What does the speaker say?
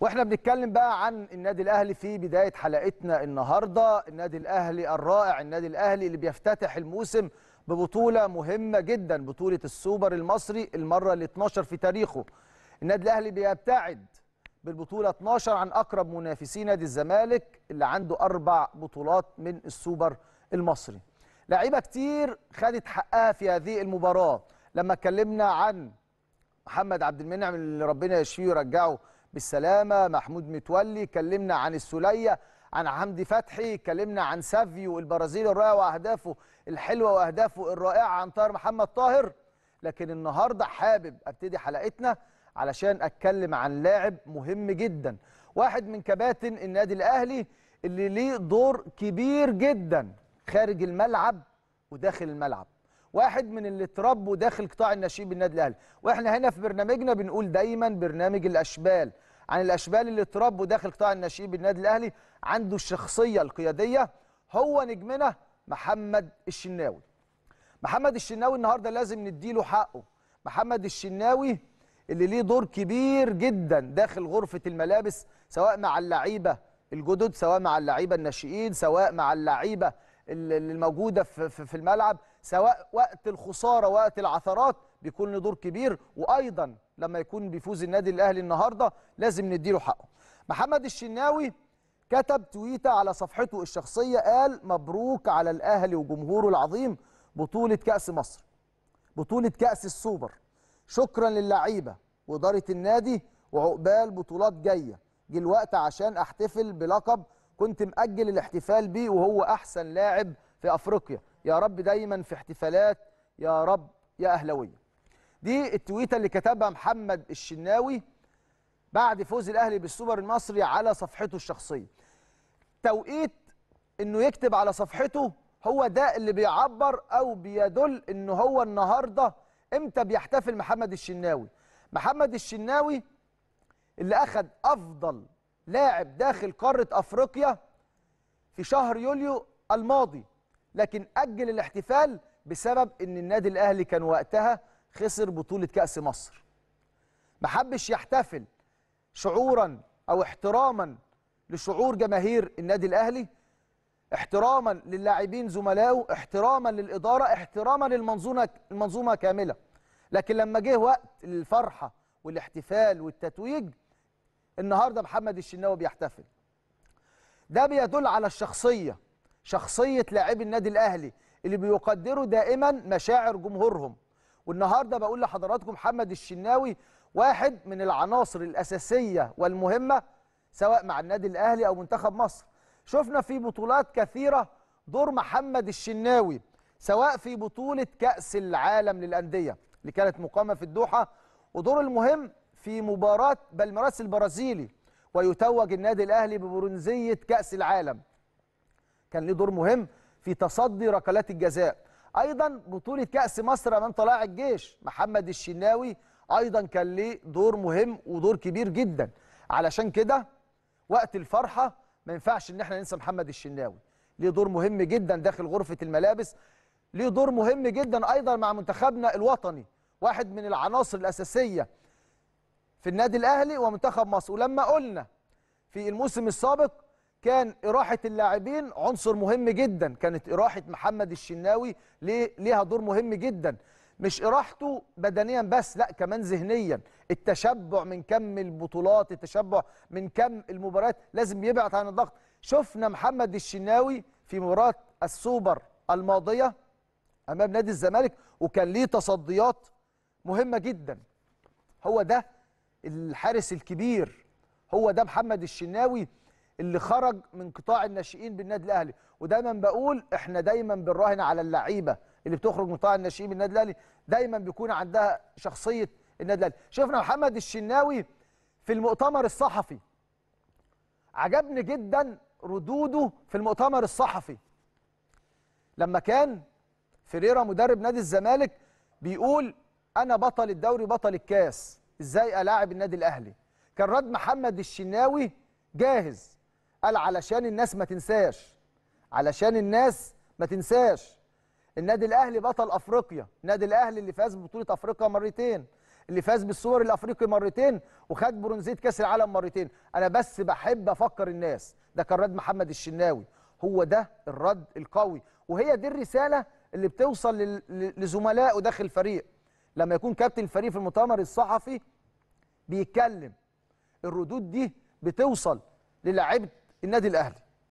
واحنا بنتكلم بقى عن النادي الاهلي في بدايه حلقتنا النهارده النادي الاهلي الرائع النادي الاهلي اللي بيفتتح الموسم ببطوله مهمه جدا بطوله السوبر المصري المره ال 12 في تاريخه النادي الاهلي بيبتعد بالبطوله 12 عن اقرب منافسي نادي الزمالك اللي عنده اربع بطولات من السوبر المصري لعيبه كتير خدت حقها في هذه المباراه لما اتكلمنا عن محمد عبد المنعم اللي ربنا يشفيه ويرجعه بالسلامه محمود متولي كلمنا عن السوليه عن حمدي فتحي كلمنا عن سافيو البرازيلي الرائع واهدافه الحلوه واهدافه الرائعه عن طاهر محمد طاهر لكن النهارده حابب ابتدي حلقتنا علشان اتكلم عن لاعب مهم جدا واحد من كباتن النادي الاهلي اللي ليه دور كبير جدا خارج الملعب وداخل الملعب واحد من اللي تربوا داخل قطاع الناشئين بالنادي الاهلي واحنا هنا في برنامجنا بنقول دايما برنامج الاشبال عن الاشبال اللي تربوا داخل قطاع الناشئين بالنادي الاهلي عنده الشخصيه القياديه هو نجمنا محمد الشناوي محمد الشناوي النهارده لازم نديله حقه محمد الشناوي اللي ليه دور كبير جدا داخل غرفه الملابس سواء مع اللعيبه الجدد سواء مع اللعيبه الناشئين سواء مع اللعيبه الموجوده في الملعب سواء وقت الخسارة وقت العثرات بيكون له دور كبير وأيضا لما يكون بيفوز النادي الأهلي النهاردة لازم نديله حقه محمد الشناوي كتب تويتة على صفحته الشخصية قال مبروك على الأهلي وجمهوره العظيم بطولة كأس مصر بطولة كأس السوبر شكرا للعيبة وإدارة النادي وعقبال بطولات جاية جه الوقت عشان أحتفل بلقب كنت مأجل الاحتفال بيه وهو أحسن لاعب في أفريقيا يا رب دايما في احتفالات يا رب يا أهلوية دي التويتة اللي كتبها محمد الشناوي بعد فوز الأهلي بالسوبر المصري على صفحته الشخصية توقيت انه يكتب على صفحته هو ده اللي بيعبر او بيدل ان هو النهارده امتى بيحتفل محمد الشناوي محمد الشناوي اللي اخذ افضل لاعب داخل قاره افريقيا في شهر يوليو الماضي لكن أجل الاحتفال بسبب أن النادي الأهلي كان وقتها خسر بطولة كأس مصر ما حبش يحتفل شعورا أو احتراما لشعور جماهير النادي الأهلي احتراما للاعبين زملائه احتراما للإدارة احتراما للمنظومة المنظومة كاملة لكن لما جه وقت الفرحة والاحتفال والتتويج النهارده محمد الشناوي بيحتفل ده بيدل على الشخصيه شخصيه لاعبي النادي الاهلي اللي بيقدروا دائما مشاعر جمهورهم والنهارده بقول لحضراتكم محمد الشناوي واحد من العناصر الاساسيه والمهمه سواء مع النادي الاهلي او منتخب مصر شفنا في بطولات كثيره دور محمد الشناوي سواء في بطوله كاس العالم للانديه اللي كانت مقامه في الدوحه ودور المهم في مباراه بالميراس البرازيلي ويتوج النادي الاهلي ببرونزيه كاس العالم كان ليه دور مهم في تصدي ركلات الجزاء ايضا بطوله كاس مصر امام طلائع الجيش محمد الشناوي ايضا كان ليه دور مهم ودور كبير جدا علشان كده وقت الفرحه ما ينفعش ان احنا ننسى محمد الشناوي ليه دور مهم جدا داخل غرفه الملابس ليه دور مهم جدا ايضا مع منتخبنا الوطني واحد من العناصر الاساسيه في النادي الاهلي ومنتخب مصر ولما قلنا في الموسم السابق كان إراحة اللاعبين عنصر مهم جدا كانت إراحة محمد الشناوي ليها دور مهم جدا مش إراحته بدنيا بس لا كمان ذهنيا التشبع من كم البطولات التشبع من كم المباريات لازم يبعد عن الضغط شفنا محمد الشناوي في مباراة السوبر الماضية أمام نادي الزمالك وكان ليه تصديات مهمة جدا هو ده الحارس الكبير هو ده محمد الشناوي اللي خرج من قطاع الناشئين بالنادي الاهلي ودايما بقول احنا دايما بنراهن على اللعيبه اللي بتخرج من قطاع الناشئين بالنادي الاهلي دايما بيكون عندها شخصيه النادي الاهلي شفنا محمد الشناوي في المؤتمر الصحفي عجبني جدا ردوده في المؤتمر الصحفي لما كان فريرا مدرب نادي الزمالك بيقول انا بطل الدوري بطل الكاس ازاي الاعب النادي الاهلي كان رد محمد الشناوي جاهز قال علشان الناس ما تنساش علشان الناس ما تنساش النادي الاهلي بطل افريقيا النادي الاهلي اللي فاز ببطوله افريقيا مرتين اللي فاز بالسوبر الافريقي مرتين وخد برونزيه كاس العالم مرتين انا بس بحب افكر الناس ده كان رد محمد الشناوي هو ده الرد القوي وهي دي الرساله اللي بتوصل لزملائه داخل الفريق لما يكون كابتن الفريق في المؤتمر الصحفي بيتكلم الردود دي بتوصل للاعيبه النادي الاهلي